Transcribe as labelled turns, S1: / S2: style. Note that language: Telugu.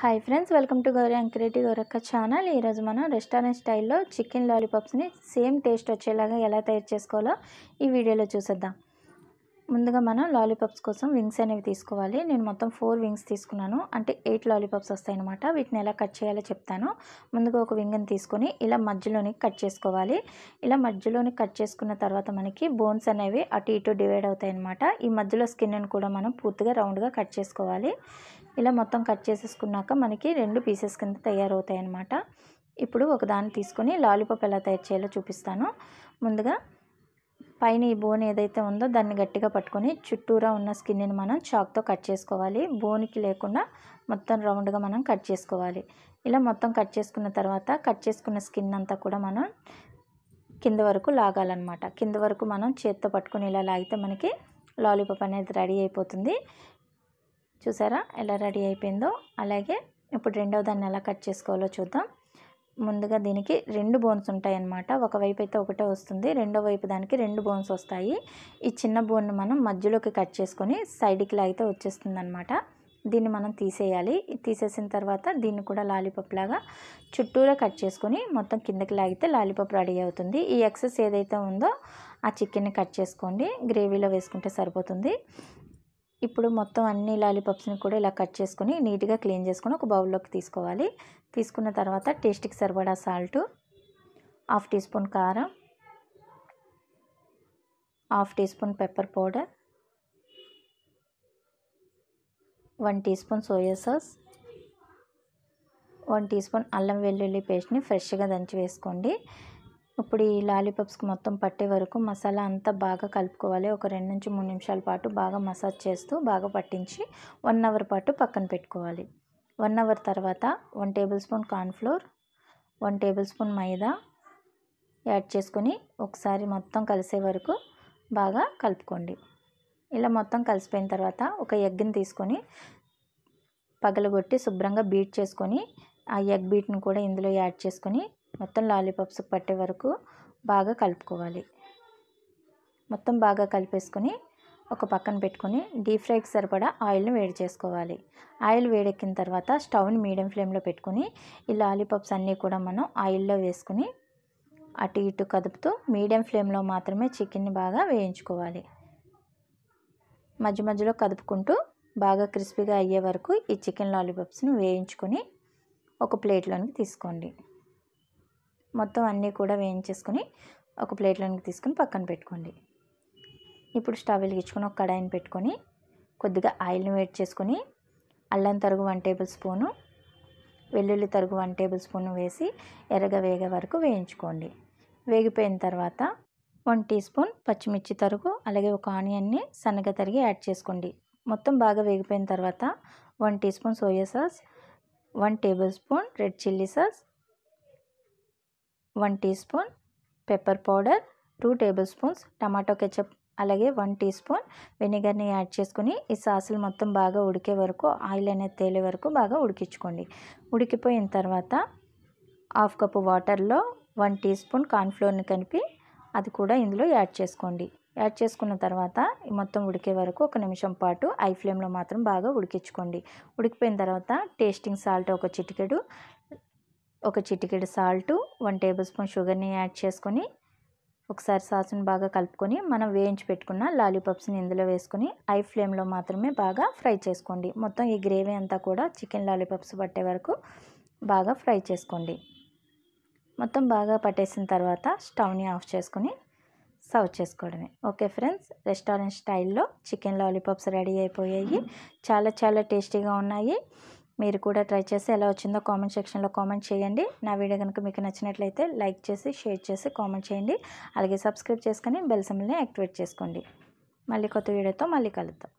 S1: hi friends welcome to Gowri Ankireddy Gowrakka channel ఈరోజు మనం రెస్టారెంట్ స్టైల్లో చికెన్ లాలీపాప్స్ని సేమ్ టేస్ట్ వచ్చేలాగా ఎలా తయారు చేసుకోవాలో ఈ వీడియోలో చూసేద్దాం ముందుగా మనం లాలీపాప్స్ కోసం వింగ్స్ అనేవి తీసుకోవాలి నేను మొత్తం ఫోర్ వింగ్స్ తీసుకున్నాను అంటే ఎయిట్ లాలీపాప్స్ వస్తాయన్నమాట వీటిని ఎలా కట్ చేయాలో చెప్తాను ముందుగా ఒక వింగ్ని తీసుకొని ఇలా మధ్యలోని కట్ చేసుకోవాలి ఇలా మధ్యలోని కట్ చేసుకున్న తర్వాత మనకి బోన్స్ అనేవి అటు ఇటు డివైడ్ అవుతాయన్నమాట ఈ మధ్యలో స్కిన్ను కూడా మనం పూర్తిగా రౌండ్గా కట్ చేసుకోవాలి ఇలా మొత్తం కట్ చేసేసుకున్నాక మనకి రెండు పీసెస్ కింద తయారవుతాయి అన్నమాట ఇప్పుడు ఒకదాన్ని తీసుకొని లాలీపాప్ ఎలా తయారు చేయాలో చూపిస్తాను ముందుగా పైన ఈ బోన్ ఏదైతే ఉందో దాన్ని గట్టిగా పట్టుకొని చుట్టూరా ఉన్న స్కిన్ని మనం చాక్తో కట్ చేసుకోవాలి బోన్కి లేకుండా మొత్తం రౌండ్గా మనం కట్ చేసుకోవాలి ఇలా మొత్తం కట్ చేసుకున్న తర్వాత కట్ చేసుకున్న స్కిన్ అంతా కూడా మనం కింద వరకు లాగాలన్నమాట కింద వరకు మనం చేత్తో పట్టుకొని ఇలా లాగితే మనకి లాలీపాప్ అనేది రెడీ అయిపోతుంది చూసారా ఎలా రెడీ అయిపోయిందో అలాగే ఇప్పుడు రెండవ దాన్ని ఎలా కట్ చేసుకోవాలో చూద్దాం ముందుగా దీనికి రెండు బోన్స్ ఉంటాయన్నమాట ఒకవైపు అయితే ఒకటే వస్తుంది రెండో వైపు దానికి రెండు బోన్స్ వస్తాయి ఈ చిన్న బోన్ను మనం మధ్యలోకి కట్ చేసుకొని సైడ్కి లాగితే వచ్చేస్తుంది అనమాట దీన్ని మనం తీసేయాలి తీసేసిన తర్వాత దీన్ని కూడా లాలీపప్ లాగా చుట్టూరా కట్ చేసుకొని మొత్తం కిందకి లాగితే లాలీపప్ రెడీ అవుతుంది ఈ ఎక్సెస్ ఏదైతే ఉందో ఆ చికెన్ని కట్ చేసుకోండి గ్రేవీలో వేసుకుంటే సరిపోతుంది ఇప్పుడు మొత్తం అన్ని లాలీపాప్స్ని కూడా ఇలా కట్ చేసుకుని నీట్గా క్లీన్ చేసుకుని ఒక బౌల్లోకి తీసుకోవాలి తీసుకున్న తర్వాత టేస్ట్కి సరిపడా సాల్ట్ హాఫ్ టీ స్పూన్ కారం half teaspoon pepper powder one teaspoon soya sauce one teaspoon అల్లం వెల్లుల్లి పేస్ట్ని ఫ్రెష్గా దంచి వేసుకోండి ఇప్పుడు ఈ లాలీపాప్స్కి మొత్తం పట్టే వరకు మసాలా అంతా బాగా కలుపుకోవాలి ఒక రెండు నుంచి మూడు నిమిషాల పాటు బాగా మసాజ్ చేస్తూ బాగా పట్టించి వన్ అవర్ పాటు పక్కన పెట్టుకోవాలి వన్ అవర్ తర్వాత one tablespoon cornflour one tablespoon maida add చేసుకొని ఒకసారి మొత్తం కలిసే వరకు బాగా కలుపుకోండి ఇలా మొత్తం కలిసిపోయిన తర్వాత ఒక ఎగ్ని తీసుకొని పగలగొట్టి శుభ్రంగా బీట్ చేసుకొని ఆ ఎగ్ బీట్ని కూడా ఇందులో యాడ్ చేసుకొని మొత్తం లాలీపాప్స్ పట్టే వరకు బాగా కలుపుకోవాలి మొత్తం బాగా కలిపేసుకొని ఒక పక్కన పెట్టుకొని డీప్ ఫ్రైకి సరిపడా ఆయిల్ని వేడి చేసుకోవాలి ఆయిల్ వేడెక్కిన తర్వాత స్టవ్ని మీడియం ఫ్లేమ్లో పెట్టుకొని ఈ లాలీపాప్స్ అన్నీ కూడా మనం ఆయిల్లో వేసుకుని అటు ఇటు కదుపుతూ మీడియం ఫ్లేమ్లో మాత్రమే చికెన్ని బాగా వేయించుకోవాలి మధ్య మధ్యలో కదుపుకుంటూ బాగా క్రిస్పీగా అయ్యే వరకు ఈ చికెన్ లాలీపాప్స్ని వేయించుకొని ఒక ప్లేట్లోనికి తీసుకోండి మొత్తం అన్నీ కూడా వేయించేసుకుని ఒక ప్లేట్లోనికి తీసుకుని పక్కన పెట్టుకోండి ఇప్పుడు స్టవ్ వెలిగించుకొని ఒక కడాయిని పెట్టుకొని కొద్దిగా ఆయిల్ని వేడి చేసుకొని అల్లం తరుగు వన్ టేబుల్ స్పూను వెల్లుల్లి తరుగు వన్ టేబుల్ స్పూన్ వేసి ఎర్రగా వేగే వరకు వేయించుకోండి వేగిపోయిన తర్వాత వన్ టీ స్పూన్ పచ్చిమిర్చి తరుగు అలాగే ఒక ఆనియన్ని సన్నగా తరిగి యాడ్ చేసుకోండి మొత్తం బాగా వేగిపోయిన తర్వాత one teaspoon soya sauce one tablespoon red chilli sauce one teaspoon pepper powder two tablespoons tomato ketchup అలాగే వన్ టీ స్పూన్ వెనిగర్ని యాడ్ చేసుకుని ఈ సాసులు మొత్తం బాగా ఉడికే వరకు ఆయిల్ అనేది తేలే వరకు బాగా ఉడికించుకోండి ఉడికిపోయిన తర్వాత హాఫ్ కప్పు వాటర్లో వన్ టీ స్పూన్ కార్న్ఫ్లోర్ని కలిపి అది కూడా ఇందులో యాడ్ చేసుకోండి యాడ్ చేసుకున్న తర్వాత మొత్తం ఉడికే వరకు ఒక నిమిషం పాటు ఐ ఫ్లేమ్లో మాత్రం బాగా ఉడికించుకోండి ఉడికిపోయిన తర్వాత టేస్టింగ్ సాల్ట్ ఒక చిటికెడు ఒక చిటికెడు సాల్టు వన్ టేబుల్ స్పూన్ షుగర్ని యాడ్ చేసుకొని ఒకసారి సాసును బాగా కలుపుకొని మనం వేయించి పెట్టుకున్న లాలీపాప్స్ని ఇందులో వేసుకొని ఐ ఫ్లేమ్లో మాత్రమే బాగా ఫ్రై చేసుకోండి మొత్తం ఈ గ్రేవీ అంతా కూడా చికెన్ లాలీపాప్స్ పట్టే వరకు బాగా ఫ్రై చేసుకోండి మొత్తం బాగా పట్టేసిన తర్వాత స్టవ్ని ఆఫ్ చేసుకొని సర్వ్ చేసుకోవడమే ఓకే ఫ్రెండ్స్ రెస్టారెంట్ స్టైల్లో చికెన్ లాలీపాప్స్ రెడీ అయిపోయాయి చాలా చాలా టేస్టీగా ఉన్నాయి మీరు కూడా ట్రై చేసి ఎలా వచ్చిందో కామెంట్ సెక్షన్లో కామెంట్ చేయండి నా వీడియో కనుక మీకు నచ్చినట్లయితే లైక్ చేసి షేర్ చేసి కామెంట్ చేయండి అలాగే సబ్స్క్రైబ్ చేసుకొని బెల్ యాక్టివేట్ చేసుకోండి మళ్ళీ కొత్త వీడియోతో మళ్ళీ కలుద్దాం